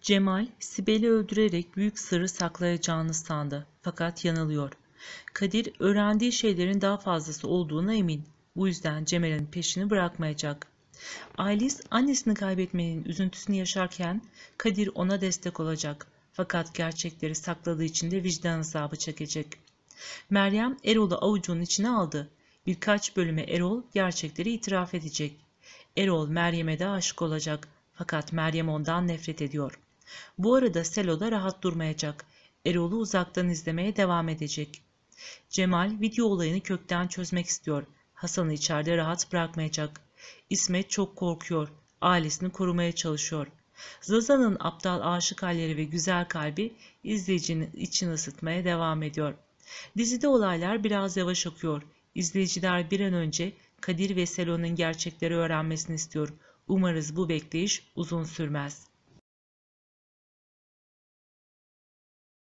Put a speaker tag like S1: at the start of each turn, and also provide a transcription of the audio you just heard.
S1: Cemal, Sibel'i öldürerek büyük sırrı saklayacağını sandı. Fakat yanılıyor. Kadir, öğrendiği şeylerin daha fazlası olduğuna emin. Bu yüzden Cemal'in peşini bırakmayacak. Ailis, annesini kaybetmenin üzüntüsünü yaşarken Kadir ona destek olacak. Fakat gerçekleri sakladığı için de vicdan azabı çekecek. Meryem, Erol'u avucunun içine aldı. Birkaç bölüme Erol gerçekleri itiraf edecek. Erol Meryem'e de aşık olacak. Fakat Meryem ondan nefret ediyor.'' Bu arada Selo da rahat durmayacak. Erol'u uzaktan izlemeye devam edecek. Cemal video olayını kökten çözmek istiyor. Hasan'ı içeride rahat bırakmayacak. İsmet çok korkuyor. Ailesini korumaya çalışıyor. Zaza'nın aptal aşık halleri ve güzel kalbi izleyicinin için ısıtmaya devam ediyor. Dizide olaylar biraz yavaş akıyor. İzleyiciler bir an önce Kadir ve Selon'un gerçekleri öğrenmesini istiyor. Umarız bu bekleyiş uzun sürmez.